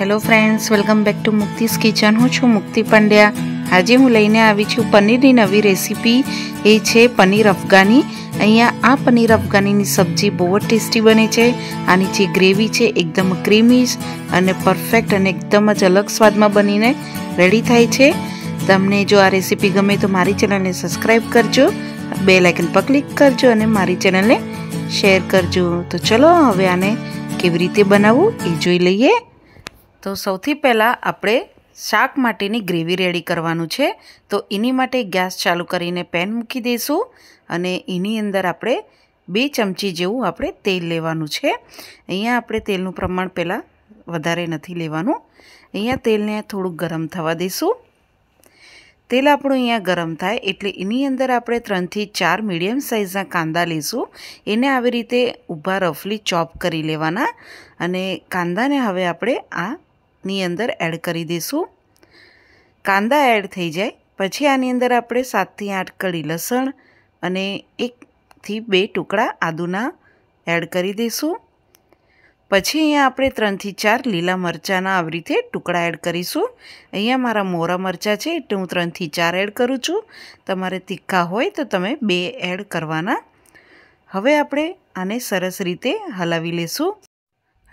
hello friends welcome back to Mukti's kitchen હું છું મુક્તિ પંડ્યા આજે હું લઈને આવી છું પનીરની નવી રેસીપી એ છે પનીર અફઘાની અહીંયા આ પનીર અફઘાનીની સબ્જી બહુ જ ટેસ્ટી બને છે આની જે ગ્રેવી છે એકદમ ક્રીમી અને પરફેક્ટ અને એકદમ જ અલગ સ્વાદમાં બનીને રેડી થાય છે તમને જો આ રેસીપી ગમે તો મારી ચેનલને સબસ્ક્રાઈબ કરજો બે લાઇકન પર ક્લિક કરજો અને મારી ચેનલને શેર કરજો તો ચલો હવે આને કેવી રીતે બનાવવું એ જોઈ લઈએ તો સૌથી પહેલાં આપણે શાક માટેની ગ્રેવી રેડી કરવાનું છે તો એની માટે ગેસ ચાલુ કરીને પેન મૂકી દઈશું અને એની અંદર આપણે બે ચમચી જેવું આપણે તેલ લેવાનું છે અહીંયા આપણે તેલનું પ્રમાણ પહેલાં વધારે નથી લેવાનું અહીંયા તેલને થોડુંક ગરમ થવા દઈશું તેલ આપણું અહીંયા ગરમ થાય એટલે એની અંદર આપણે ત્રણથી ચાર મીડિયમ સાઇઝના કાંદા લઈશું એને આવી રીતે ઊભા રફલી ચોપ કરી લેવાના અને કાંદાને હવે આપણે આ ની અંદર એડ કરી દઈશું કાંદા એડ થઈ જાય પછી આની અંદર આપણે સાતથી આઠ કળી લસણ અને એકથી બે ટુકડા આદુના એડ કરી દઈશું પછી અહીંયા આપણે ત્રણથી ચાર લીલા મરચાંના આવી રીતે ટુકડા એડ કરીશું અહીંયા મારા મોરા મરચાં છે એટલે હું ત્રણથી ચાર એડ કરું છું તમારે તીખા હોય તો તમે બે એડ કરવાના હવે આપણે આને સરસ રીતે હલાવી લઈશું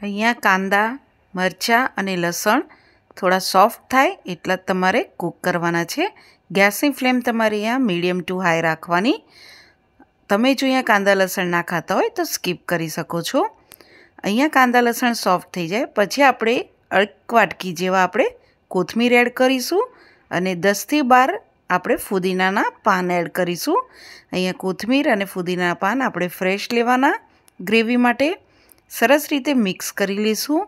અહીંયા કાંદા મરચાં અને લસણ થોડા સોફ્ટ થાય એટલા તમારે કૂક કરવાના છે ગેસની ફ્લેમ તમારી અહીંયા મીડિયમ ટુ હાઈ રાખવાની તમે જો અહીંયા કાંદા લસણ ના ખાતા હોય તો સ્કીપ કરી શકો છો અહીંયા કાંદા લસણ સોફ્ટ થઈ જાય પછી આપણે અડક વાટકી જેવા આપણે કોથમીર એડ કરીશું અને દસથી બાર આપણે ફુદીનાના પાન એડ કરીશું અહીંયા કોથમીર અને ફુદીનાના પાન આપણે ફ્રેશ લેવાના ગ્રેવી માટે સરસ રીતે મિક્સ કરી લઈશું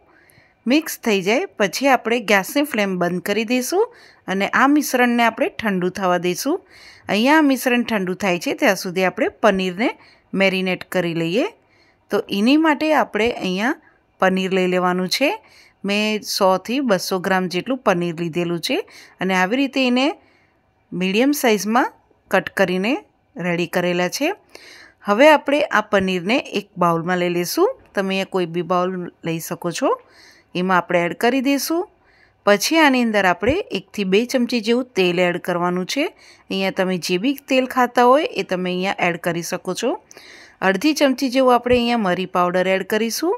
મિક્સ થઈ જાય પછી આપણે ગેસની ફ્લેમ બંધ કરી દઈશું અને આ મિશ્રણને આપણે ઠંડુ થવા દઈશું અહીંયા આ મિશ્રણ ઠંડુ થાય છે ત્યાં સુધી આપણે પનીરને મેરિનેટ કરી લઈએ તો એની માટે આપણે અહીંયા પનીર લઈ લેવાનું છે મેં સોથી બસો ગ્રામ જેટલું પનીર લીધેલું છે અને આવી રીતે એને મીડિયમ સાઇઝમાં કટ કરીને રેડી કરેલા છે હવે આપણે આ પનીરને એક બાઉલમાં લઈ લઈશું તમે કોઈ બી બાઉલ લઈ શકો છો એમાં આપણે એડ કરી દઈશું પછી આની અંદર આપણે એકથી બે ચમચી જેવું તેલ એડ કરવાનું છે અહીંયા તમે જે બી તેલ ખાતા હોય એ તમે અહીંયા એડ કરી શકો છો અડધી ચમચી જેવું આપણે અહીંયા મરી પાવડર એડ કરીશું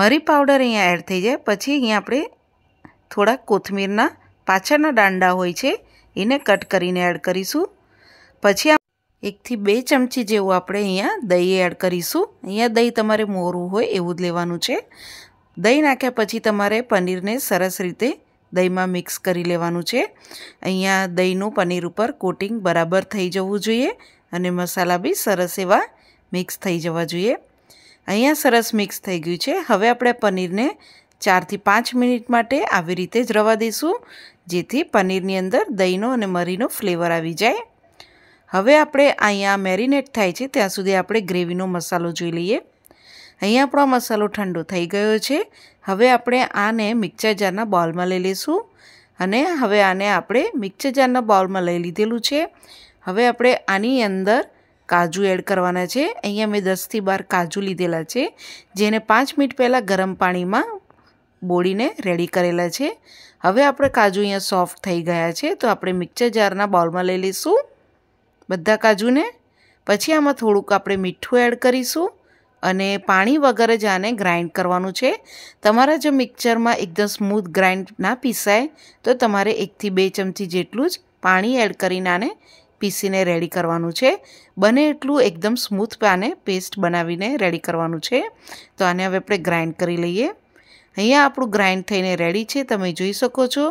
મરી પાવડર અહીંયા એડ થઈ જાય પછી અહીંયા આપણે થોડા કોથમીરના પાછળના દાંડા હોય છે એને કટ કરીને એડ કરીશું પછી એકથી બે ચમચી જેવું આપણે અહીંયા દહીં એડ કરીશું અહીંયા દહીં તમારે મોરું હોય એવું જ લેવાનું છે દહીં નાખ્યા પછી તમારે પનીરને સરસ રીતે દહીંમાં મિક્સ કરી લેવાનું છે અહીંયા દહીંનું પનીર ઉપર કોટિંગ બરાબર થઈ જવું જોઈએ અને મસાલા બી સરસ એવા મિક્સ થઈ જવા જોઈએ અહીંયા સરસ મિક્સ થઈ ગયું છે હવે આપણે પનીરને ચારથી પાંચ મિનિટ માટે આવી રીતે જ રવા દઈશું જેથી પનીરની અંદર દહીંનો અને મરીનો ફ્લેવર આવી જાય હવે આપણે અહીંયા મેરિનેટ થાય છે ત્યાં સુધી આપણે ગ્રેવીનો મસાલો જોઈ લઈએ અહીંયા આપણો મસાલો ઠંડો થઈ ગયો છે હવે આપણે આને મિક્સર જારના બોલમાં લઈ લઈશું અને હવે આને આપણે મિક્સર જારના બોલમાં લઈ લીધેલું છે હવે આપણે આની અંદર કાજુ એડ કરવાના છે અહીંયા મેં દસથી બાર કાજુ લીધેલા છે જેને પાંચ મિનિટ પહેલાં ગરમ પાણીમાં બોળીને રેડી કરેલા છે હવે આપણે કાજુ અહીંયા સોફ્ટ થઈ ગયા છે તો આપણે મિક્સર જારના બાઉલમાં લઈ લઈશું બધા કાજુને પછી આમાં થોડુંક આપણે મીઠું એડ કરીશું અને પાણી વગર જ આને ગ્રાઇન્ડ કરવાનું છે તમારા જો મિક્સરમાં એકદમ સ્મૂથ ગ્રાઇન્ડ ના પીસાય તો તમારે એકથી બે ચમચી જેટલું જ પાણી એડ કરીને આને પીસીને રેડી કરવાનું છે બને એટલું એકદમ સ્મૂથ આને પેસ્ટ બનાવીને રેડી કરવાનું છે તો આને હવે આપણે ગ્રાઇન્ડ કરી લઈએ અહીંયા આપણું ગ્રાઇન્ડ થઈને રેડી છે તમે જોઈ શકો છો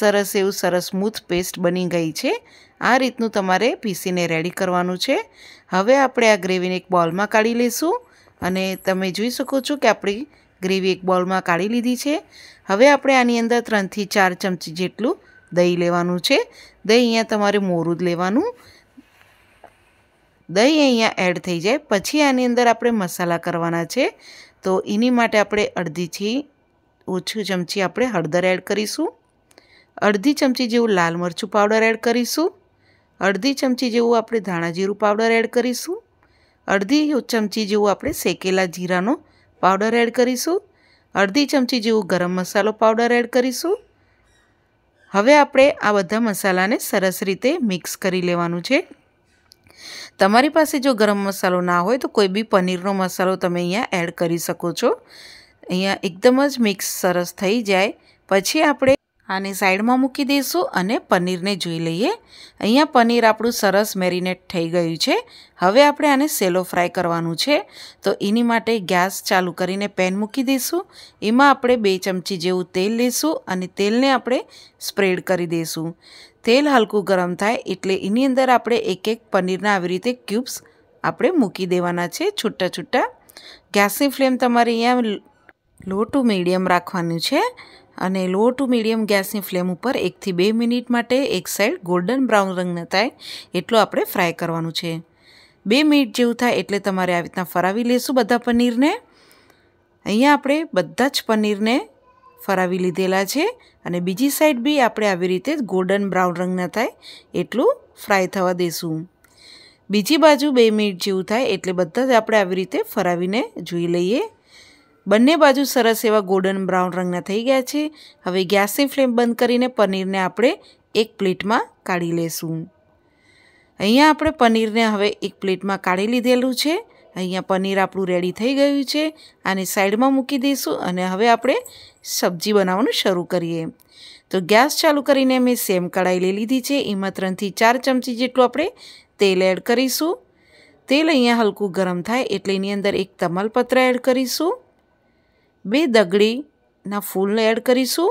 સરસ એવું સરસ સ્મૂથ પેસ્ટ બની ગઈ છે આ રીતનું તમારે પીસીને રેડી કરવાનું છે હવે આપણે આ ગ્રેવીને એક બોલમાં કાઢી લઈશું અને તમે જોઈ શકો છો કે આપણી ગ્રેવી એક બોલમાં કાઢી લીધી છે હવે આપણે આની અંદર ત્રણથી ચાર ચમચી જેટલું દહીં લેવાનું છે દહીં અહીંયા તમારે મોરું લેવાનું દહીં અહીંયા એડ થઈ જાય પછી આની અંદર આપણે મસાલા કરવાના છે તો એની માટે આપણે અડધીથી ઓછું ચમચી આપણે હળદર એડ કરીશું અડધી ચમચી જેવું લાલ મરચું પાવડર એડ કરીશું અડધી ચમચી જેવું આપણે ધાણા જીરું પાવડર એડ કરીશું અડધી ચમચી જેવું આપણે શેકેલા જીરાનો પાવડર એડ કરીશું અડધી ચમચી જેવું ગરમ મસાલો પાવડર એડ કરીશું હવે આપણે આ બધા મસાલાને સરસ રીતે મિક્સ કરી લેવાનું છે તમારી પાસે જો ગરમ મસાલો ના હોય તો કોઈ બી પનીરનો મસાલો તમે અહીંયા એડ કરી શકો છો અહીંયા એકદમ જ મિક્સ સરસ થઈ જાય પછી આપણે આને સાઈડમાં મૂકી દઈશું અને પનીરને જોઈ લઈએ અહીંયા પનીર આપણું સરસ મેરિનેટ થઈ ગયું છે હવે આપણે આને સેલો ફ્રાય કરવાનું છે તો એની માટે ગેસ ચાલુ કરીને પેન મૂકી દઈશું એમાં આપણે બે ચમચી જેવું તેલ લઈશું અને તેલને આપણે સ્પ્રેડ કરી દઈશું તેલ હલકું ગરમ થાય એટલે એની અંદર આપણે એક એક પનીરના આવી રીતે ક્યુબ્સ આપણે મૂકી દેવાના છે છૂટા છૂટા ગેસની ફ્લેમ તમારે અહીંયા લો ટુ મીડિયમ રાખવાનું છે અને લો ટુ મીડિયમ ગેસની ફ્લેમ ઉપર એકથી બે મિનિટ માટે એક સાઈડ ગોલ્ડન બ્રાઉન રંગના થાય એટલું આપણે ફ્રાય કરવાનું છે બે મિનિટ જેવું થાય એટલે તમારે આવી રીતના ફરાવી લેશું બધા પનીરને અહીંયા આપણે બધા જ પનીરને ફરાવી લીધેલા છે અને બીજી સાઈડ બી આપણે આવી રીતે ગોલ્ડન બ્રાઉન રંગના થાય એટલું ફ્રાય થવા દઈશું બીજી બાજુ બે મિનિટ જેવું થાય એટલે બધા જ આપણે આવી રીતે ફરાવીને જોઈ લઈએ બંને બાજુ સરસ એવા ગોલ્ડન બ્રાઉન રંગના થઈ ગયા છે હવે ગેસની ફ્લેમ બંધ કરીને પનીરને આપણે એક પ્લેટમાં કાઢી લેશું અહીંયા આપણે પનીરને હવે એક પ્લેટમાં કાઢી લીધેલું છે અહીંયા પનીર આપણું રેડી થઈ ગયું છે આને સાઈડમાં મૂકી દઈશું અને હવે આપણે સબ્જી બનાવવાનું શરૂ કરીએ તો ગેસ ચાલુ કરીને મેં સેમ કઢાઈ લઈ લીધી છે એમાં ત્રણથી ચાર ચમચી જેટલું આપણે તેલ એડ કરીશું તેલ અહીંયા હલકું ગરમ થાય એટલે એની અંદર એક તમાલપત્ર એડ કરીશું બે દગડીના ફૂલ એડ કરીશું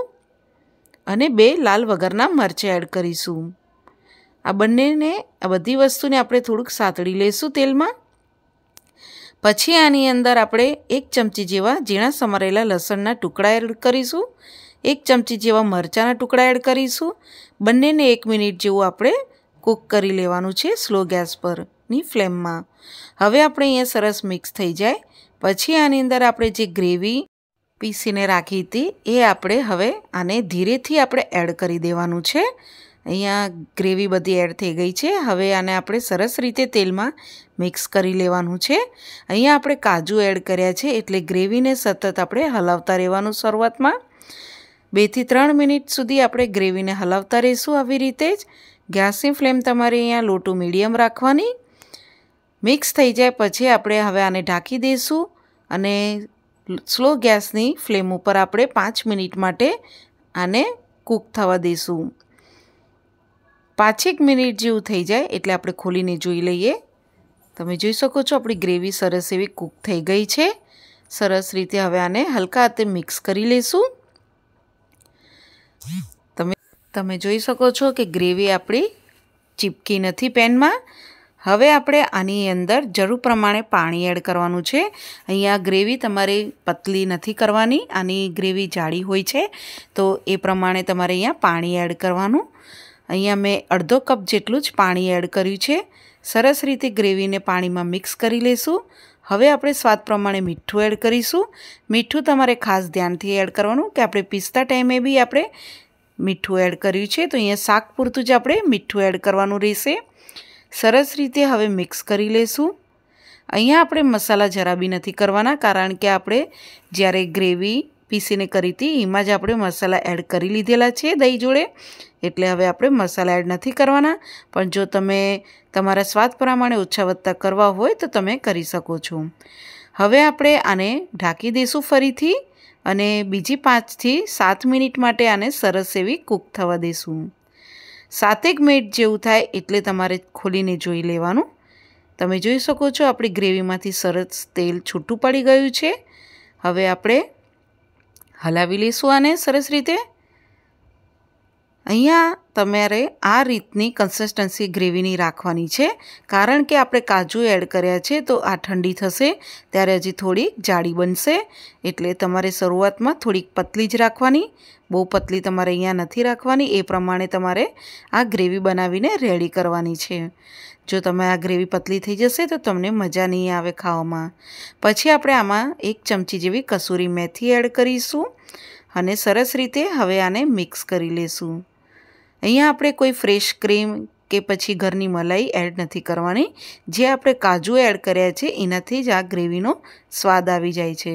અને બે લાલ વગરના મરચાં એડ કરીશું આ બંનેને આ બધી વસ્તુને આપણે થોડુંક સાતળી લઈશું તેલમાં પછી આની અંદર આપણે એક ચમચી જેવા ઝીણા સમારેલા લસણના ટુકડા એડ કરીશું એક ચમચી જેવા મરચાંના ટુકડા એડ કરીશું બંનેને એક મિનિટ જેવું આપણે કૂક કરી લેવાનું છે સ્લો ગેસ પરની ફ્લેમમાં હવે આપણે અહીંયા સરસ મિક્સ થઈ જાય પછી આની અંદર આપણે જે ગ્રેવી પીસીને રાખી હતી એ આપણે હવે આને ધીરેથી આપણે એડ કરી દેવાનું છે અહીંયા ગ્રેવી બધી એડ થઈ ગઈ છે હવે આને આપણે સરસ રીતે તેલમાં મિક્સ કરી લેવાનું છે અહીંયા આપણે કાજુ એડ કર્યા છે એટલે ગ્રેવીને સતત આપણે હલાવતા રહેવાનું શરૂઆતમાં બેથી ત્રણ મિનિટ સુધી આપણે ગ્રેવીને હલાવતા રહીશું આવી રીતે જ ગેસની ફ્લેમ તમારે અહીંયા લોટું મીડિયમ રાખવાની મિક્સ થઈ જાય પછી આપણે હવે આને ઢાંકી દઈશું અને સ્લો ગેસની ફ્લેમ ઉપર આપણે પાંચ મિનિટ માટે આને કૂક થવા દઈશું પાંચેક મિનિટ જેવું થઈ જાય એટલે આપણે ખોલીને જોઈ લઈએ તમે જોઈ શકો છો આપણી ગ્રેવી સરસ એવી કૂક થઈ ગઈ છે સરસ રીતે હવે આને હલકા હાથે મિક્સ કરી લઈશું તમે તમે જોઈ શકો છો કે ગ્રેવી આપણી ચીપકી નથી પેનમાં હવે આપણે આની અંદર જરૂર પ્રમાણે પાણી એડ કરવાનું છે અહીંયા ગ્રેવી તમારે પતલી નથી કરવાની આની ગ્રેવી જાડી હોય છે તો એ પ્રમાણે તમારે અહીંયા પાણી એડ કરવાનું અહીંયા મેં અડધો કપ જેટલું જ પાણી એડ કર્યું છે સરસ રીતે ગ્રેવીને પાણીમાં મિક્સ કરી લઈશું હવે આપણે સ્વાદ પ્રમાણે મીઠું એડ કરીશું મીઠું તમારે ખાસ ધ્યાનથી એડ કરવાનું કે આપણે પીસતા ટાઈમે બી આપણે મીઠું એડ કર્યું છે તો અહીંયા શાક પૂરતું જ આપણે મીઠું એડ કરવાનું રહેશે સરસ રીતે હવે મિક્સ કરી લેશું અહીંયા આપણે મસાલા જરા બી નથી કરવાના કારણ કે આપણે જ્યારે ગ્રેવી પીસીને કરી હતી એમાં જ આપણે મસાલા એડ કરી લીધેલા છે દહીં જોડે એટલે હવે આપણે મસાલા એડ નથી કરવાના પણ જો તમે તમારા સ્વાદ પ્રમાણે ઓછા વધતા કરવા હોય તો તમે કરી શકો છો હવે આપણે આને ઢાંકી દઈશું ફરીથી અને બીજી પાંચથી સાત મિનિટ માટે આને સરસ એવી કૂક થવા દઈશું સાતેક મિનિટ જેવું થાય એટલે તમારે ખોલીને જોઈ લેવાનું તમે જોઈ શકો છો આપણી ગ્રેવીમાંથી સરસ તેલ છૂટું પડી ગયું છે હવે આપણે હલાવી લઈશું આને સરસ રીતે અહીંયા તમારે આ રીતની કન્સિસ્ટન્સી ગ્રેવીની રાખવાની છે કારણ કે આપણે કાજુ એડ કર્યા છે તો આ ઠંડી થશે ત્યારે હજી થોડી જાડી બનશે એટલે તમારે શરૂઆતમાં થોડીક પતલી જ રાખવાની બહુ પતલી તમારે અહીંયા નથી રાખવાની એ પ્રમાણે તમારે આ ગ્રેવી બનાવીને રેડી કરવાની છે જો તમે આ ગ્રેવી પતલી થઈ જશે તો તમને મજા નહીં આવે ખાવામાં પછી આપણે આમાં એક ચમચી જેવી કસૂરી મેથી એડ કરીશું અને સરસ રીતે હવે આને મિક્સ કરી લેશું અહીંયા આપણે કોઈ ફ્રેશ ક્રીમ કે પછી ઘરની મલાઈ એડ નથી કરવાની જે આપણે કાજુ એડ કર્યા છે એનાથી જ આ ગ્રેવીનો સ્વાદ આવી જાય છે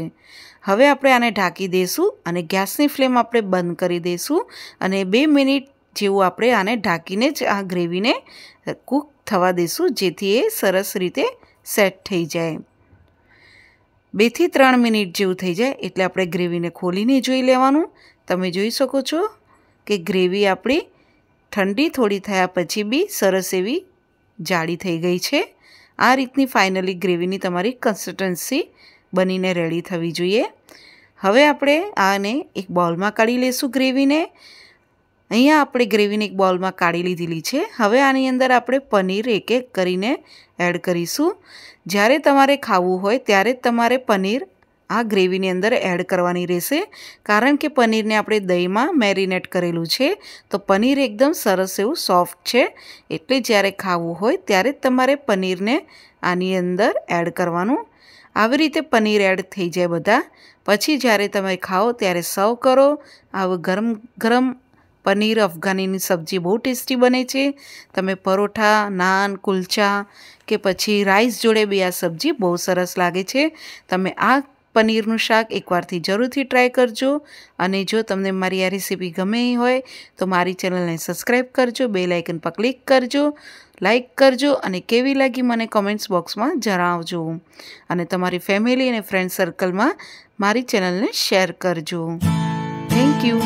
હવે આપણે આને ઢાંકી દઈશું અને ગેસની ફ્લેમ આપણે બંધ કરી દઈશું અને બે મિનિટ જેવું આપણે આને ઢાંકીને જ આ ગ્રેવીને કૂક થવા દઈશું જેથી એ સરસ રીતે સેટ થઈ જાય બેથી ત્રણ મિનિટ જેવું થઈ જાય એટલે આપણે ગ્રેવીને ખોલીને જોઈ લેવાનું તમે જોઈ શકો છો કે ગ્રેવી આપણી ઠંડી થોડી થયા પછી બી સરસ એવી જાડી થઈ ગઈ છે આ રીતની ફાઇનલી ગ્રેવીની તમારી કન્સિસ્ટન્સી બનીને રેડી થવી જોઈએ હવે આપણે આને એક બોલમાં કાઢી લઈશું ગ્રેવીને અહીંયા આપણે ગ્રેવીને એક બોલમાં કાઢી લીધેલી છે હવે આની અંદર આપણે પનીર એક એક કરીને એડ કરીશું જ્યારે તમારે ખાવું હોય ત્યારે જ તમારે પનીર આ ગ્રેવીની અંદર એડ કરવાની રહેશે કારણ કે પનીરને આપણે દહીંમાં મેરિનેટ કરેલું છે તો પનીર એકદમ સરસ એવું સોફ્ટ છે એટલે જ્યારે ખાવું હોય ત્યારે તમારે પનીરને આની અંદર એડ કરવાનું આવી રીતે પનીર એડ થઈ જાય બધા પછી જ્યારે તમે ખાઓ ત્યારે સર્વ કરો આવું ગરમ ગરમ પનીર અફઘાનીની સબ્જી બહુ ટેસ્ટી બને છે તમે પરોઠા નાન કુલચા કે પછી રાઈસ જોડે બી આ સબ્જી બહુ સરસ લાગે છે તમે આ પનીરનું શાક એકવારથી જરૂરથી ટ્રાય કરજો અને જો તમને મારી આ રેસીપી ગમે હોય તો મારી ચેનલને સબસ્ક્રાઈબ કરજો બે લાઇકન પર ક્લિક કરજો લાઇક કરજો અને કેવી લાગી મને કોમેન્ટ્સ બોક્સમાં જણાવજો અને તમારી ફેમિલી અને ફ્રેન્ડ સર્કલમાં મારી ચેનલને શેર કરજો થેન્ક યુ